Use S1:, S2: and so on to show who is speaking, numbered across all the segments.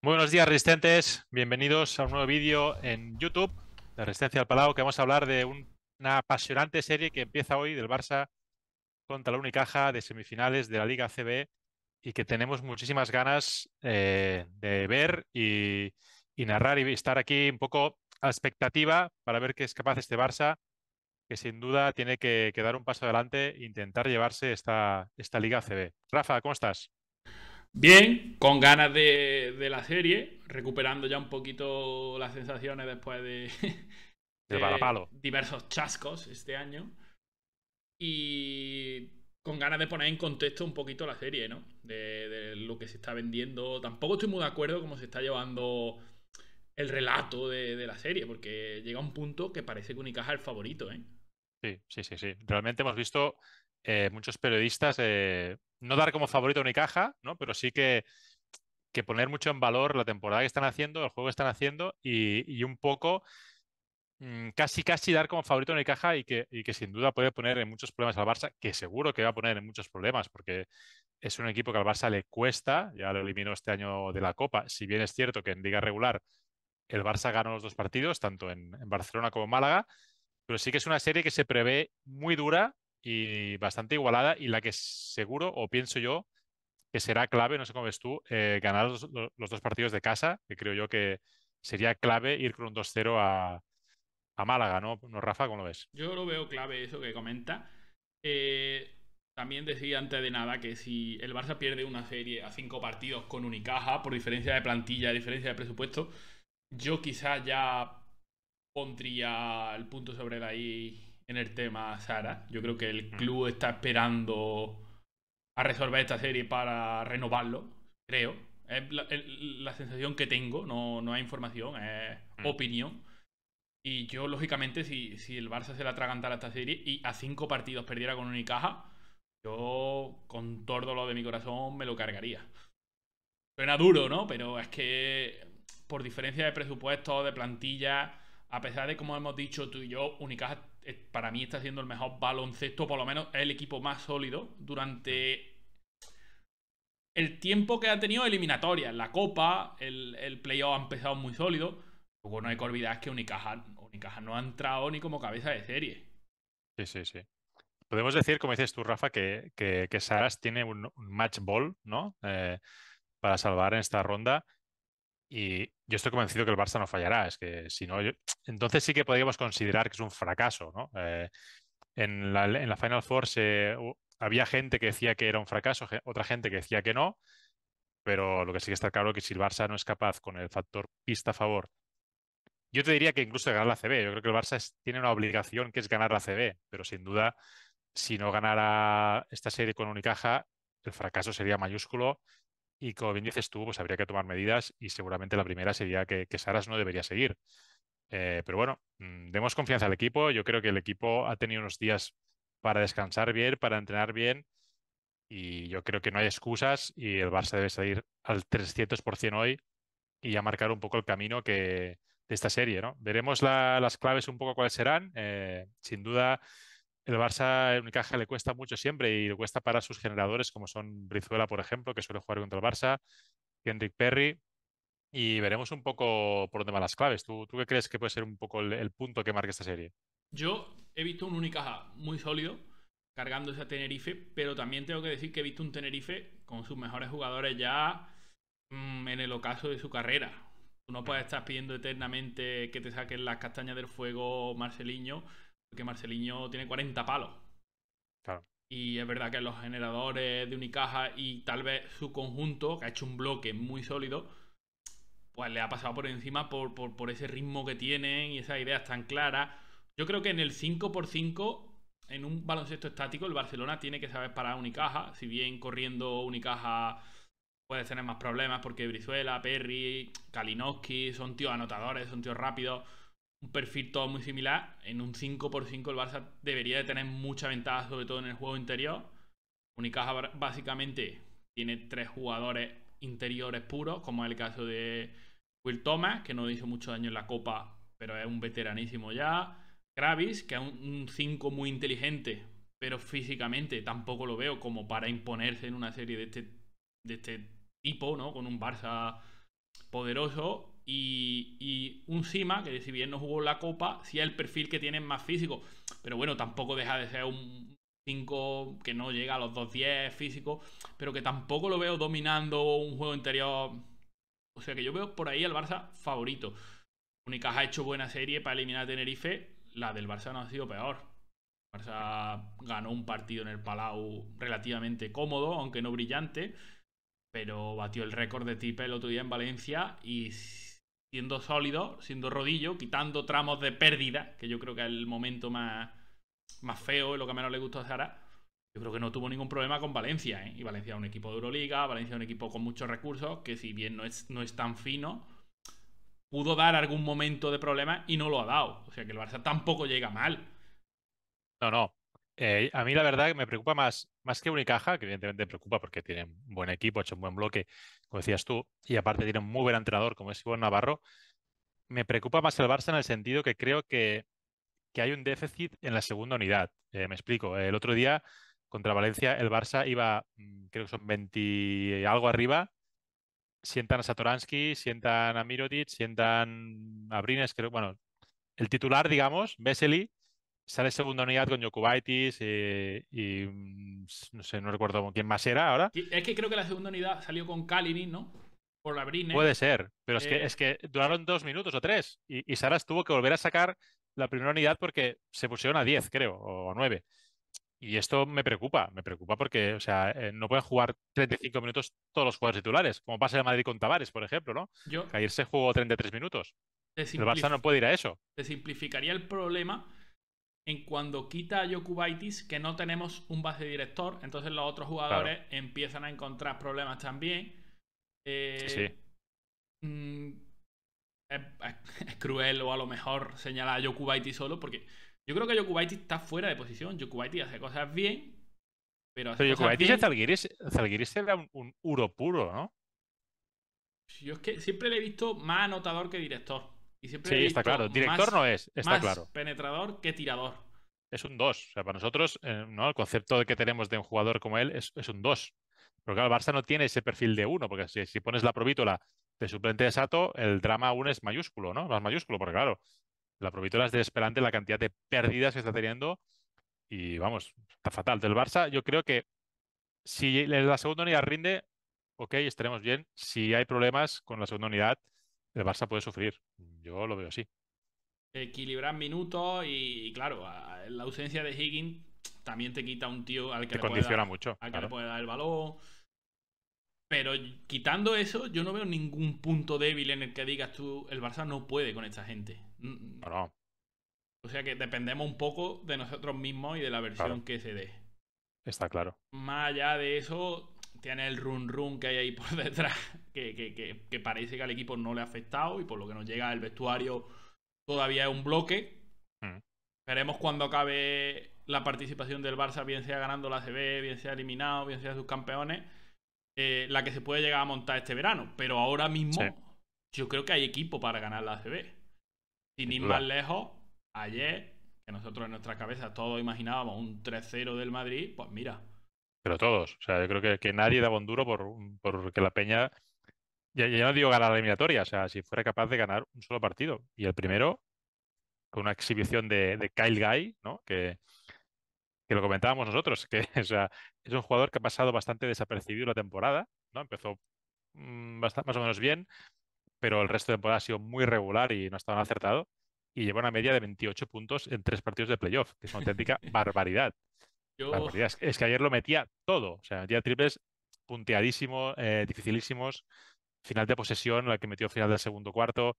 S1: Muy buenos días resistentes, bienvenidos a un nuevo vídeo en YouTube de Resistencia al Palau que vamos a hablar de una apasionante serie que empieza hoy del Barça contra la Unicaja de semifinales de la Liga CB y que tenemos muchísimas ganas eh, de ver y, narrar y estar aquí un poco a expectativa para ver qué es capaz este Barça que sin duda tiene que, dar un paso adelante e intentar llevarse esta, esta Liga CB. Rafa, ¿cómo estás? Bien, con ganas
S2: de, la serie, recuperando ya un poquito las sensaciones después de, palo. diversos chascos este año. Y con ganas de poner en contexto un poquito la serie, ¿no? De, lo que se está vendiendo. Tampoco estoy muy de acuerdo cómo se está llevando el relato de, la serie, porque llega un punto que parece que Unicaja es el favorito, ¿eh?
S1: Sí, sí, sí, sí. Realmente hemos visto eh, muchos periodistas eh, no dar como favorito ni caja, ¿no? Pero sí que, poner mucho en valor la temporada que están haciendo, el juego que están haciendo y, un poco mm, casi casi dar como favorito a Unicaja y que, y que sin duda puede poner en muchos problemas al Barça, que seguro que va a poner en muchos problemas porque es un equipo que al Barça le cuesta, ya lo eliminó este año de la Copa, si bien es cierto que en liga regular el Barça ganó los dos partidos, tanto en, en Barcelona como en Málaga, pero sí que es una serie que se prevé muy dura y bastante igualada y la que seguro, o pienso yo, que será clave, no sé cómo ves tú, eh, ganar los, dos partidos de casa, que creo yo que sería clave ir con un 2-0 a, Málaga, ¿no? ¿no? Rafa, ¿cómo lo ves? Yo
S2: lo veo clave eso que comenta. Eh, también decía antes de nada que si el Barça pierde una serie a cinco partidos con Unicaja, por diferencia de plantilla, diferencia de presupuesto, yo quizá ya pondría el punto sobre la I en el tema Sara. Yo creo que el club está esperando a resolver esta serie para renovarlo, creo. Es la, sensación que tengo, no, hay información, es opinión. Y yo, lógicamente, si, el Barça se la atragantara esta serie y a cinco partidos perdiera con Unicaja, yo con todo lo de mi corazón me lo cargaría. Suena duro, ¿no? Pero es que por diferencia de presupuesto, de plantilla, a pesar de como hemos dicho tú y yo, Unicaja para mí está siendo el mejor baloncesto, por lo menos es el equipo más sólido durante el tiempo que ha tenido eliminatoria. La Copa, el, el playoff ha empezado muy sólido. Luego no hay que olvidar que Unicaja, no ha entrado ni como cabeza de serie.
S1: Sí, sí, sí. Podemos decir, como dices tú, Rafa, que, que, Saras tiene un, match ball, ¿no? Eh, para salvar en esta ronda. Y yo estoy convencido que el Barça no fallará. Es que si no, entonces sí que podríamos considerar que es un fracaso, ¿no? Eh, en, la, Final Four había gente que decía que era un fracaso, otra gente que decía que no, pero lo que sí que está claro es que si el Barça no es capaz con el factor pista a favor, yo te diría que incluso de ganar la CB. Yo creo que el Barça tiene una obligación que es ganar la CB, pero sin duda, si no ganara esta serie con Unicaja, el fracaso sería mayúsculo y como bien dices tú, pues habría que tomar medidas y seguramente la primera sería que, Saras no debería seguir. Eh, pero bueno, mm, demos confianza al equipo. Yo creo que el equipo ha tenido unos días para descansar bien, para entrenar bien. Y yo creo que no hay excusas y el Barça debe salir al 300% hoy y ya marcar un poco el camino que, de esta serie. ¿no? Veremos las claves un poco cuáles serán. Eh, sin duda, el Barça, el Unicaja le cuesta mucho siempre y le cuesta para sus generadores, como son Brizuela, por ejemplo, que suele jugar contra el Barça, Kendrick Perry. Y veremos un poco por dónde van las claves. ¿Tú, qué crees que puede ser un poco el, punto que marque esta serie?
S2: Yo he visto un Unicaja muy sólido, cargándose a Tenerife, pero también tengo que decir que he visto un Tenerife con sus mejores jugadores ya mm, en el ocaso de su carrera. Tú no mm. puedes estar pidiendo eternamente que te saquen las castañas del fuego, Marceliño, que Marceliño tiene 40 palos. Claro. Y es verdad que los generadores de Unicaja y tal vez su conjunto, que ha hecho un bloque muy sólido, pues le ha pasado por encima por, ese ritmo que tienen y esas ideas tan claras. Yo creo que en el 5x5, en un baloncesto estático, el Barcelona tiene que saber parar Unicaja. Si bien corriendo Unicaja puede tener más problemas porque Brizuela, Perry, Kalinowski son tíos anotadores, son tíos rápidos un perfil todo muy similar. En un 5x5 el Barça debería de tener mucha ventaja, sobre todo en el juego interior. Unicaja básicamente tiene tres jugadores interiores puros, como es el caso de Will Thomas, que no hizo mucho daño en la Copa, pero es un veteranísimo ya. Kravis, que es un 5 muy inteligente, pero físicamente tampoco lo veo como para imponerse en una serie de este, de este tipo, ¿no? Con un Barça poderoso y, un Sima, que si bien no jugó la Copa, sí es el perfil que tiene más físico. Pero bueno, tampoco deja de ser un 5 que no llega a los 2-10 físico, pero que tampoco lo veo dominando un juego interior. O sea que yo veo por ahí al Barça favorito. Únicas ha hecho buena serie para eliminar a Tenerife. La del Barça no ha sido peor. Barça ganó un partido en el Palau relativamente cómodo, aunque no brillante. Pero batió el récord de Tipe el otro día en Valencia y siendo sólido, siendo rodillo, quitando tramos de pérdida, que yo creo que es el momento más, más feo y lo que menos le gustó a Zara. Yo creo que no tuvo ningún problema con Valencia, ¿eh? Y Valencia es un equipo de Euroliga, Valencia es un equipo con muchos recursos, que si bien no es, no es tan fino, pudo dar algún momento de problema y no lo ha dado. O sea que el Barça tampoco llega mal.
S1: No, no, eh, a mí la verdad que me preocupa más, más que Unicaja, que evidentemente me preocupa porque tiene un buen equipo, ha hecho un buen bloque, como decías tú, y aparte tiene un muy buen entrenador como es Iván Navarro. Me preocupa más el Barça en el sentido que creo que, hay un déficit en la segunda unidad. Eh, me explico. El otro día contra Valencia el Barça iba, mm, creo que son 20 algo arriba. Sientan a Satoransky, sientan a Mirotic, sientan a Brines, creo, bueno, el titular, digamos, Vesely, sale segunda unidad con Yokubaitis y, mm, no sé, no recuerdo quién más era ahora.
S2: Es que creo que la segunda unidad salió con Kalinin, ¿no? Por la Brine. Puede ser, pero es, que, eh, es
S1: que eh. duraron dos minutos o tres y, Saras tuvo que volver a sacar la primera unidad porque se pusieron a diez, creo, o nueve. Y esto me preocupa, me preocupa porque, o sea, eh, no pueden jugar 35 minutos todos los jugadores titulares, como pasa en Madrid con Tavares, por ejemplo, ¿no? Yo... ayer jugó 33 minutos. El Barça no puede ir a eso.
S2: Te simplificaría el problema en cuando quita a Yokubaitis que no tenemos un base director, entonces los otros jugadores empiezan a encontrar problemas también. Eh, sí. Mm, es, cruel o a lo mejor señalar a Yokubaitis solo porque yo creo que Yokubaitis está fuera de posición. Yokubaitis hace cosas bien, pero... Hace pero
S1: Zalgiris, Zalgiris era un, un, uro puro, ¿no?
S2: Yo es que siempre le he visto más anotador que director sí, está claro. Director no es, está más claro. Penetrador que tirador.
S1: Es un 2. O sea, para nosotros, eh, ¿no? El concepto que tenemos de un jugador como él es, un 2. Porque claro, el Barça no tiene ese perfil de 1, porque si, si, pones la provítola de suplente de Sato, el drama aún es mayúsculo, ¿no? Más mayúsculo, porque claro, la provítola es desesperante la cantidad de pérdidas que está teniendo. Y vamos, está fatal. Del Barça, yo creo que si la segunda unidad rinde, ok, estaremos bien. Si hay problemas con la segunda unidad, el Barça puede sufrir. Yo lo veo así.
S2: Equilibrar minutos y, claro, la ausencia de Higgins también te quita un tío al que, condiciona dar, mucho, al que puede dar el balón. Pero quitando eso, yo no veo ningún punto débil en el que digas tú, el Barça no puede con esta gente.
S1: Mm, mm. No,
S2: O sea que dependemos un poco de nosotros mismos y de la versión que se dé. Está claro. Más allá de eso, tiene el run run que hay ahí por detrás, que, parece que al equipo no le ha afectado y por lo que nos llega el vestuario todavía es un bloque. Hmm. Veremos cuando acabe la participación del Barça, bien sea ganando la CB, bien sea eliminado, bien sea sus campeones, eh, la que se puede llegar a montar este verano. Pero ahora mismo yo creo que hay equipo para ganar la CB. Sin ir más lejos, ayer, que nosotros en nuestras cabezas todos imaginábamos un 3-0 del Madrid, pues mira,
S1: pero todos. O sea, yo creo que, nadie daba un duro por, la Peña. Ya, ya, no digo ganar la eliminatoria, o sea, si fuera capaz de ganar un solo partido. Y el primero, con una exhibición de, Kyle Guy, ¿no? Que, lo comentábamos nosotros, que es un jugador que ha pasado bastante desapercibido la temporada, ¿no? Empezó mm, más o menos bien, pero el resto de temporada ha sido muy regular y no ha estado acertado. Y lleva una media de 28 puntos en tres partidos de playoff, que es una auténtica barbaridad. Es, que ayer lo metía todo. O sea, metía triples punteadísimos, eh, dificilísimos. Final de posesión, la que metió final del segundo cuarto.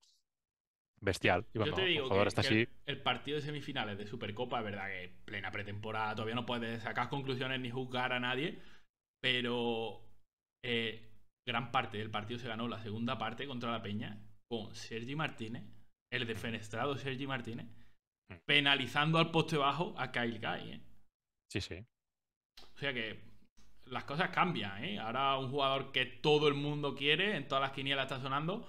S1: Bestial. Yo te digo
S2: el, partido de semifinales de Supercopa, es verdad que plena pretemporada, todavía no puedes sacar conclusiones ni juzgar a nadie, pero eh, gran parte del partido se ganó la segunda parte contra la Peña con Sergi Martínez, el defenestrado Sergi Martínez, mm. penalizando al poste bajo a Kyle Guy. ¿eh? Sí, sí. O sea que las cosas cambian, ¿eh? Ahora un jugador que todo el mundo quiere, en todas las quinielas está sonando,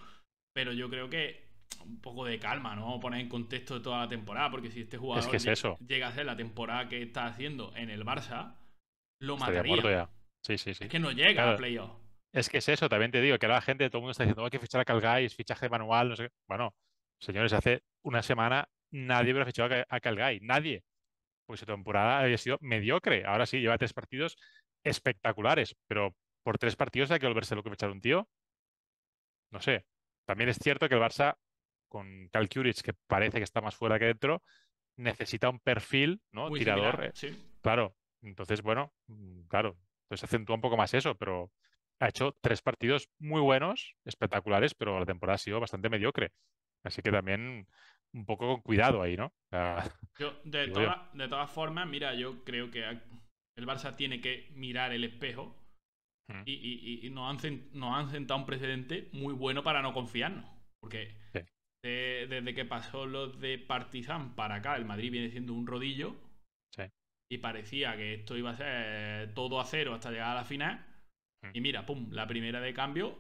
S2: pero yo creo que un poco de calma, ¿no? Poner en contexto toda la temporada, porque si este jugador llega a hacer la temporada que está haciendo en el Barça, lo Estaría mataría. Ya.
S1: Sí, sí, sí. Es que no llega playoff. Es que es eso, también te digo, que ahora la gente, todo el mundo está diciendo, oh, hay que fichar a es fichaje manual, no sé Bueno, señores, hace una semana nadie hubiera fichado a Calgais, nadie pues su temporada había sido mediocre. Ahora sí, lleva tres partidos espectaculares, pero por tres partidos hay que volverse lo que echar un tío. No sé. También es cierto que el Barça, con Cal que parece que está más fuera que dentro, necesita un perfil, ¿no? Tirador. Eh, claro. Entonces, bueno, mm, claro. Entonces acentúa un poco más eso, pero ha hecho tres partidos muy buenos, espectaculares, pero la temporada ha sido bastante mediocre. Así que también un poco con cuidado ahí, ¿no? de,
S2: todas formas, mira, yo creo que el Barça tiene que mirar el espejo mm. y, nos, han, sentado un precedente muy bueno para no confiarnos. Porque desde que pasó lo de Partizan para acá, el Madrid viene siendo un rodillo. Y parecía que esto iba a ser todo a cero hasta llegar a la final. Mm. Y mira, pum, la primera de cambio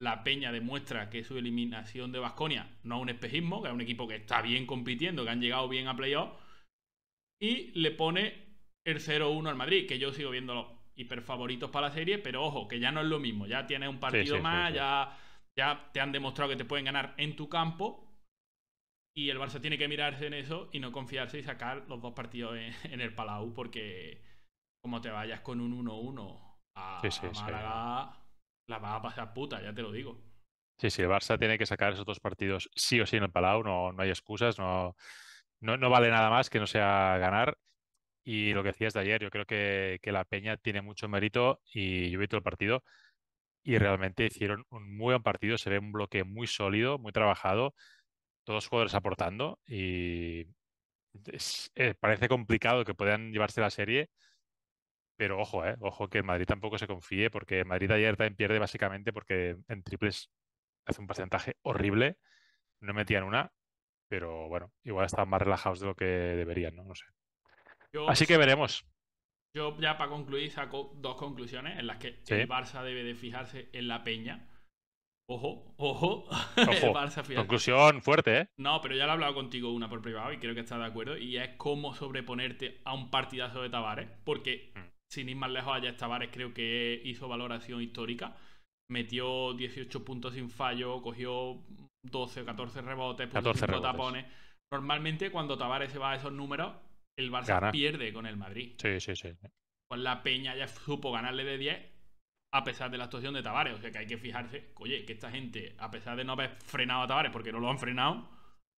S2: la Peña demuestra que su eliminación de Vasconia no es un espejismo, que es un equipo que está bien compitiendo, que han llegado bien a playoff, y le pone el 0-1 al Madrid, que yo sigo viendo los hiperfavoritos para la serie, pero ojo, que ya no es lo mismo, ya tienes un partido más, Ya, ya te han demostrado que te pueden ganar en tu campo, y el Barça tiene que mirarse en eso y no confiarse y sacar los dos partidos en, el Palau, porque como te vayas con un 1-1
S1: a, a
S2: Málaga la va a pasar puta, ya te lo digo.
S1: Sí, sí, el Barça tiene que sacar esos dos partidos sí o sí en el Palau, no, no hay excusas, no, no, vale nada más que no sea ganar. Y lo que decías de ayer, yo creo que, la Peña tiene mucho mérito y yo vi todo el partido y realmente hicieron un muy buen partido, se ve un bloque muy sólido, muy trabajado, todos los jugadores aportando y eh, parece complicado que puedan llevarse la serie, pero ojo, eh, ojo que Madrid tampoco se confíe, porque Madrid ayer también pierde básicamente porque en triples hace un porcentaje horrible. No metían una, pero bueno, igual estaban más relajados de lo que deberían, ¿no? No sé. Así que veremos.
S2: Yo ya para concluir saco dos conclusiones en las que el Barça debe de fijarse en la peña. Ojo, ojo.
S1: conclusión fuerte, ¿eh?
S2: No, pero ya lo he hablado contigo una por privado y creo que está de acuerdo. Y es cómo sobreponerte a un partidazo de Tabares. Porque mm sin ir más lejos, allá Tavares creo que hizo valoración histórica. Metió 18 puntos sin fallo, cogió 12 o 14 rebotes, 14 rebotes. tapones. Normalmente cuando Tavares se va a esos números, el Barça pierde con el Madrid. Sí, sí, sí. Pues la Peña ya supo ganarle de 10 a pesar de la actuación de Tavares. O sea que hay que fijarse, oye, que esta gente, a pesar de no haber frenado a Tavares porque no lo han frenado,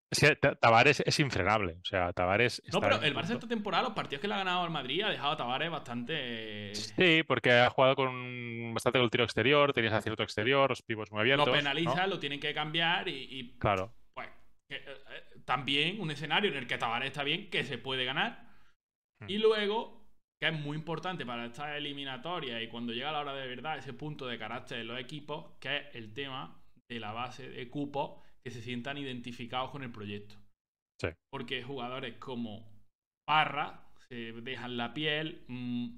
S1: es Tavares es infrenable. O sea, Tavares. No, pero el Barça
S2: esta temporada, los partidos que le ha ganado al Madrid, ha dejado a Tavares bastante.
S1: Sí, porque ha jugado con bastante con el tiro exterior, tenías acierto exterior, los pibos muy abiertos. Lo penaliza,
S2: lo tienen que cambiar y. claro. Pues, eh, eh, también un escenario en el que Tavares está bien, que se puede ganar. Hmm. Y luego, que es muy importante para esta eliminatoria y cuando llega la hora de verdad, ese punto de carácter de los equipos, que es el tema de la base de cupo que se sientan identificados con el proyecto. Sí. Porque jugadores como Parra se dejan la piel mm,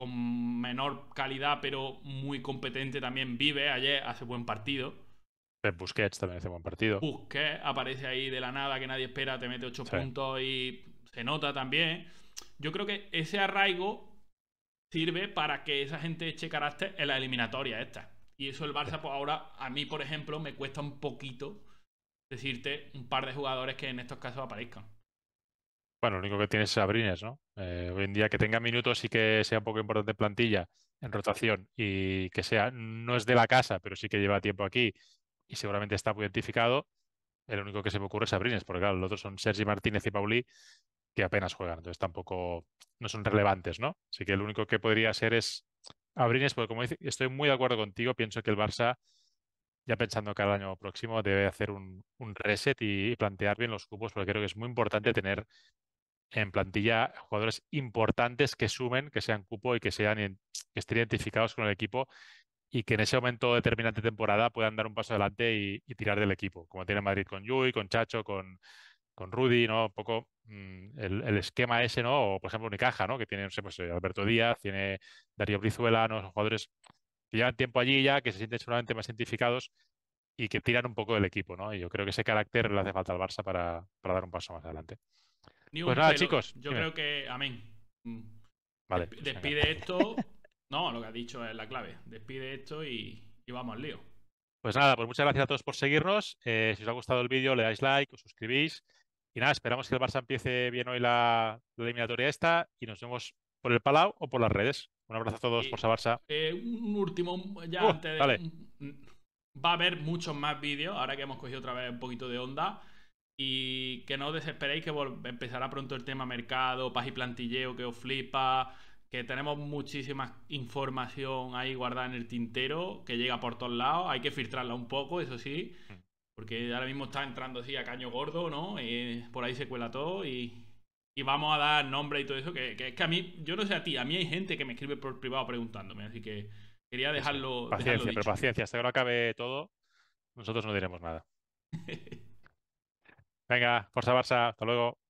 S2: con menor calidad, pero muy competente también. Vive ayer, hace buen partido.
S1: El Busquets también hace buen partido.
S2: Busquets aparece ahí de la nada que nadie espera, te mete ocho puntos y se nota también. Yo creo que ese arraigo sirve para que esa gente eche carácter en la eliminatoria esta. Y eso el Barça, pues ahora, a mí, por ejemplo, me cuesta un poquito decirte un par de jugadores que en estos casos aparezcan.
S1: Bueno, lo único que tienes es Abrines, ¿no? Eh, hoy en día que tenga minutos y que sea un poco importante plantilla, en rotación, y que sea, no es de la casa, pero sí que lleva tiempo aquí y seguramente está muy identificado. El único que se me ocurre es Abrines, porque claro, los otros son Sergi Martínez y Paulí, que apenas juegan, entonces tampoco no son relevantes, ¿no? Así que el único que podría ser es Abrines, porque como estoy muy de acuerdo contigo, pienso que el Barça ya pensando que al año próximo debe hacer un, reset y, plantear bien los cupos, porque creo que es muy importante tener en plantilla jugadores importantes que sumen, que sean cupo y que, sean, estén identificados con el equipo y que en ese momento determinante de temporada puedan dar un paso adelante y, tirar del equipo, como tiene Madrid con Yui, con Chacho, con, Rudy, ¿no? Un poco mm, el, esquema ese, ¿no? O, por ejemplo, caja, ¿no? Que tiene, no sé, pues eh, Alberto Díaz, tiene Darío Brizuela, ¿no? Son jugadores que llevan tiempo allí ya, que se sienten seguramente más identificados y que tiran un poco del equipo, ¿no? Y yo creo que ese carácter le hace falta al Barça para, dar un paso más adelante. pues nada, chicos. Yo creo
S2: que. Amén. Mm.
S1: Vale. Pues despide
S2: esto. No, lo que ha dicho es la clave. Despide esto y, y vamos al lío.
S1: Pues nada, pues muchas gracias a todos por seguirnos. Eh, si os ha gustado el vídeo, le dais like, os suscribís. Y nada, esperamos que el Barça empiece bien hoy la, la eliminatoria esta y nos vemos por el Palau o por las redes. Un abrazo a todos, por Sabarsa
S2: eh, un último, ya oh, antes de... Va a haber muchos más vídeos, ahora que hemos cogido otra vez un poquito de onda. Y que no os desesperéis, que empezará pronto el tema mercado, paz y plantilleo, que os flipa. Que tenemos muchísima información ahí guardada en el tintero, que llega por todos lados. Hay que filtrarla un poco, eso sí. Mm. Porque ahora mismo está entrando así a caño gordo, ¿no? Eh, por ahí se cuela todo y, y vamos a dar nombre y todo eso, que, que, que, a mí, yo no sé a ti, a mí hay gente que me escribe por privado preguntándome, así que quería dejarlo. Paciencia, pero paciencia,
S1: hasta que lo acabe todo, nosotros no diremos nada. Venga, Forza Barça, hasta luego.